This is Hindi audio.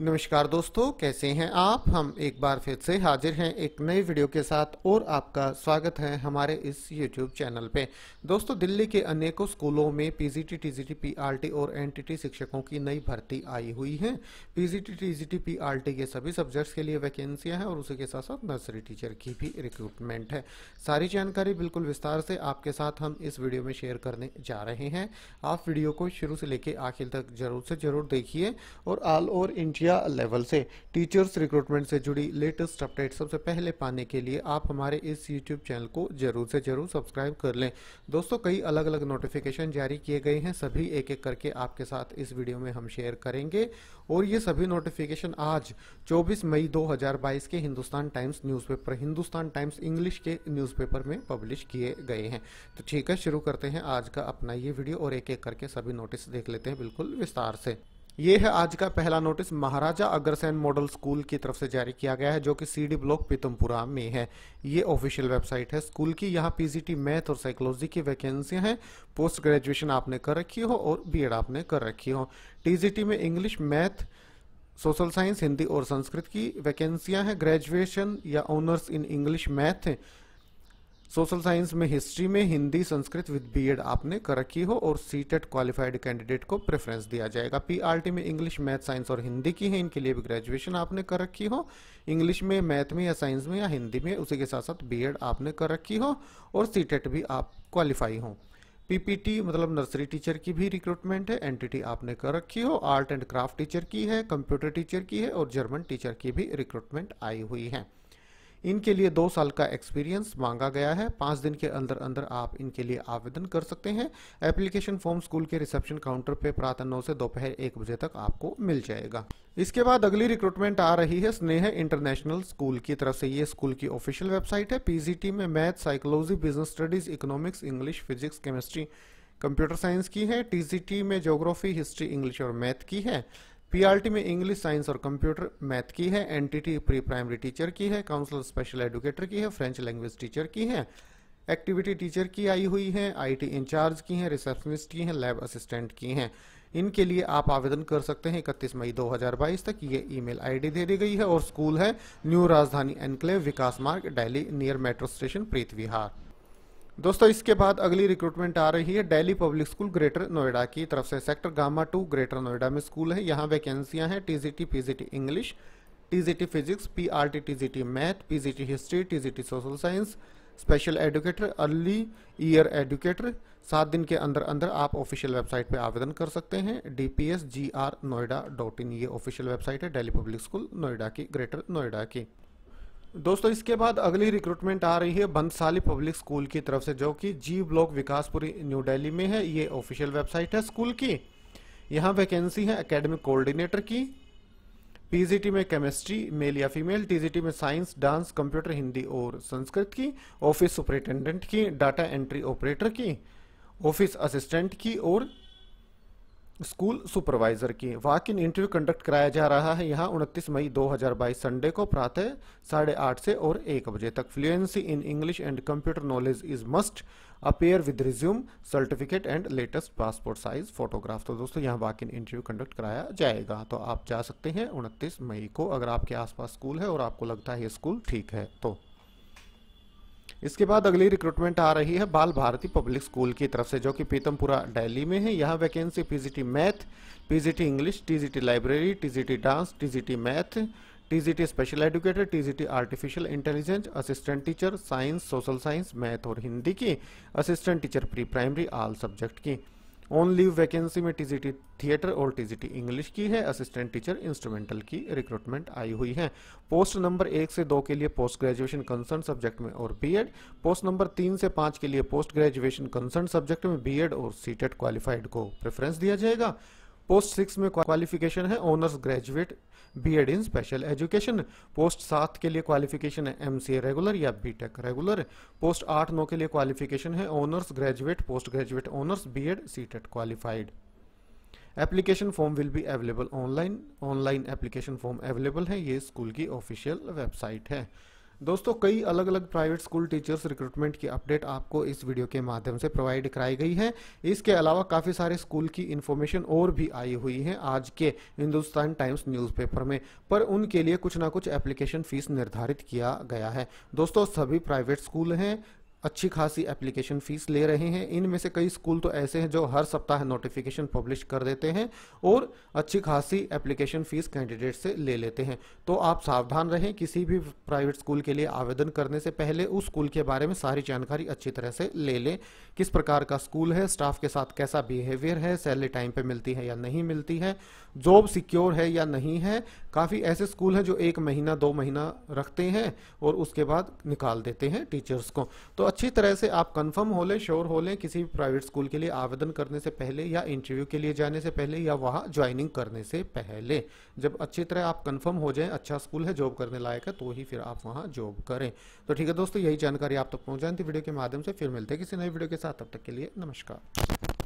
नमस्कार दोस्तों कैसे हैं आप हम एक बार फिर से हाजिर हैं एक नई वीडियो के साथ और आपका स्वागत है हमारे इस यूट्यूब चैनल पे दोस्तों दिल्ली के अनेकों स्कूलों में पीजीटी टीजीटी पीआरटी और एनटीटी शिक्षकों की नई भर्ती आई हुई है पीजीटी टीजीटी पीआरटी के सभी सब्जेक्ट्स के लिए वैकेंसियाँ हैं और उसी के साथ साथ नर्सरी टीचर की भी रिक्रूटमेंट है सारी जानकारी बिल्कुल विस्तार से आपके साथ हम इस वीडियो में शेयर करने जा रहे हैं आप वीडियो को शुरू से लेकर आखिर तक जरूर से जरूर देखिए और all over India India level से टीचर्स रिक्रूटमेंट से जुड़ी लेटेस्ट अपडेट सबसे पहले पाने के लिए आप हमारे इस यूट्यूब चैनल को जरूर से जरूर सब्सक्राइब कर लें दोस्तों कई अलग अलग नोटिफिकेशन जारी किए गए हैं सभी एक एक करके आपके साथ इस वीडियो में हम शेयर करेंगे और ये सभी नोटिफिकेशन आज 24 मई 2022 के Hindustan Times newspaper Hindustan Times English के न्यूज़पेपर में पब्लिश किए गए हैं तो ठीक है शुरू करते हैं आज का अपना ये वीडियो और एक एक करके सभी नोटिस देख लेते हैं बिल्कुल विस्तार से ये है आज का पहला notice Maharaja Agrasen model school की तरफ से जारी किया गया है जो कि सीडी ब्लॉक पीतमपुरा में है ये ऑफिशियल वेबसाइट है स्कूल की यहाँ पीजीटी मैथ और साइकोलॉजी की वैकेंसियां हैं पोस्ट ग्रेजुएशन आपने कर रखी हो और बीएड आपने कर रखी हो टीजीटी में English math social science Hindi और संस्कृत की वैकेंसियां हैं ग्रेजुएशन या honours in English math social science में हिस्ट्री में हिंदी संस्कृत विद बीएड आपने कर रखी हो और सी टेट क्वालिफाइड कैंडिडेट को प्रेफरेंस दिया जाएगा पीआरटी में इंग्लिश मैथ साइंस और हिंदी की है इनके लिए भी ग्रेजुएशन आपने कर रखी हो इंग्लिश में मैथ में या साइंस में या हिंदी में उसी के साथ साथ बीएड आपने कर रखी हो और सी टेट e भी आप क्वालिफाई हों पीपीटी मतलब नर्सरी टीचर की भी रिक्रूटमेंट है एनटीटी आपने कर रखी हो आर्ट एंड क्राफ्ट टीचर की है कंप्यूटर टीचर की है और जर्मन टीचर की भी रिक्रूटमेंट आई हुई है इनके लिए दो साल का एक्सपीरियंस मांगा गया है पाँच दिन के अंदर अंदर आप इनके लिए आवेदन कर सकते हैं एप्लीकेशन फॉर्म स्कूल के रिसेप्शन काउंटर पे प्रातः नौ से दोपहर एक बजे तक आपको मिल जाएगा इसके बाद अगली रिक्रूटमेंट आ रही है स्नेह इंटरनेशनल स्कूल की तरफ से ये स्कूल की ऑफिशियल वेबसाइट है पीजीटी में math psychology business studies economics English physics chemistry computer science की है टीजीटी में ज्योग्राफी हिस्ट्री इंग्लिश और मैथ की है पीआरटी में इंग्लिश साइंस और कंप्यूटर मैथ की है एनटीटी प्री प्राइमरी टीचर की है काउंसलर स्पेशल एडुकेटर की है फ्रेंच लैंग्वेज टीचर की है एक्टिविटी टीचर की आई हुई है आईटी इंचार्ज की हैं रिसेप्शनिस्ट की हैं लैब असिस्टेंट की हैं इनके लिए आप आवेदन कर सकते हैं इकतीस मई 2022 तक ये ईमेल आईडी दे दी गई है और स्कूल है न्यू राजधानी enclave Vikas Marg Delhi near metro station Preet Vihar दोस्तों इसके बाद अगली रिक्रूटमेंट आ रही है Delhi public school Greater Noida की तरफ से sector gamma two Greater Noida में स्कूल है यहाँ वैकेंसियाँ हैं TGT PGT English TGT physics PRT TGT math PGT history TGT social science special educator early year educator सात दिन के अंदर अंदर आप ऑफिशियल वेबसाइट पर आवेदन कर सकते हैं D P S G R Noida dot in ये ऑफिशियल वेबसाइट है डेली पब्लिक स्कूल नोएडा की ग्रेटर नोएडा की दोस्तों इसके बाद अगली रिक्रूटमेंट आ रही है बंसाली पब्लिक स्कूल की तरफ से जो कि G block Vikaspuri New Delhi में है ये ऑफिशियल वेबसाइट है स्कूल की यहाँ वैकेंसी है एकेडमिक कोऑर्डिनेटर की पीजीटी में केमिस्ट्री मेल या फीमेल टीजीटी में साइंस डांस कंप्यूटर हिंदी और संस्कृत की ऑफिस सुपरिटेंडेंट की डाटा एंट्री ऑपरेटर की ऑफिस असिस्टेंट की और स्कूल सुपरवाइजर की वाक इन इंटरव्यू कंडक्ट कराया जा रहा है यहाँ 29 मई 2022 संडे को प्रातः साढ़े आठ से और एक बजे तक fluency in English and computer knowledge is must appear with resume certificate and latest passport size photograph तो दोस्तों यहाँ वाक इन इंटरव्यू कंडक्ट कराया जाएगा तो आप जा सकते हैं उनतीस मई को अगर आपके आसपास स्कूल है और आपको लगता है ये स्कूल ठीक है तो इसके बाद अगली रिक्रूटमेंट आ रही है बाल भारती पब्लिक स्कूल की तरफ से जो कि पीतमपुरा डेली में है यहाँ vacancy PGT math PGT English TGT library TGT dance TGT math TGT special G TGT artificial intelligence assistant teacher science social science math और हिंदी की assistant teacher pre primary all subject की ओनली वैकेंसी में टीजीटी थिएटर और टीजीटी इंग्लिश की है असिस्टेंट टीचर इंस्ट्रूमेंटल की रिक्रूटमेंट आई हुई है पोस्ट नंबर एक से दो के लिए पोस्ट ग्रेजुएशन कंसर्न सब्जेक्ट में और बीएड पोस्ट नंबर तीन से पांच के लिए पोस्ट ग्रेजुएशन कंसर्न सब्जेक्ट में बीएड और सीटेट क्वालिफाइड को प्रेफरेंस दिया जाएगा पोस्ट सिक्स में क्वालिफिकेशन है honours graduate BEd in special education post सात के लिए क्वालिफिकेशन है एमसीए रेगुलर या बीटेक रेगुलर पोस्ट आठ नौ के लिए क्वालिफिकेशन है honours graduate post graduate honours BEd CTET qualified application form will be available online online application form available है ये स्कूल की ऑफिशियल वेबसाइट है दोस्तों कई अलग अलग प्राइवेट स्कूल टीचर्स रिक्रूटमेंट की अपडेट आपको इस वीडियो के माध्यम से प्रोवाइड कराई गई है इसके अलावा काफ़ी सारे स्कूल की इन्फॉर्मेशन और भी आई हुई है आज के हिंदुस्तान टाइम्स न्यूज़पेपर में पर उनके लिए कुछ ना कुछ एप्लीकेशन फीस निर्धारित किया गया है दोस्तों सभी प्राइवेट स्कूल हैं अच्छी खासी एप्लीकेशन फ़ीस ले रहे हैं इनमें से कई स्कूल तो ऐसे हैं जो हर सप्ताह नोटिफिकेशन पब्लिश कर देते हैं और अच्छी खासी एप्लीकेशन फ़ीस कैंडिडेट से ले लेते हैं तो आप सावधान रहें किसी भी प्राइवेट स्कूल के लिए आवेदन करने से पहले उस स्कूल के बारे में सारी जानकारी अच्छी तरह से ले लें किस प्रकार का स्कूल है स्टाफ के साथ कैसा बिहेवियर है सैलरी टाइम पर मिलती है या नहीं मिलती है जॉब सिक्योर है या नहीं है काफ़ी ऐसे स्कूल हैं जो एक महीना दो महीना रखते हैं और उसके बाद निकाल देते हैं टीचर्स को तो अच्छी तरह से आप कंफर्म हो लें श्योर हो लें किसी प्राइवेट स्कूल के लिए आवेदन करने से पहले या इंटरव्यू के लिए जाने से पहले या वहाँ ज्वाइनिंग करने से पहले जब अच्छी तरह आप कंफर्म हो जाएं अच्छा स्कूल है जॉब करने लायक है तो ही फिर आप वहाँ जॉब करें तो ठीक है दोस्तों यही जानकारी आप तक तो पहुँचाएं थी वीडियो के माध्यम से फिर मिलते हैं किसी नई वीडियो के साथ तब तक के लिए नमस्कार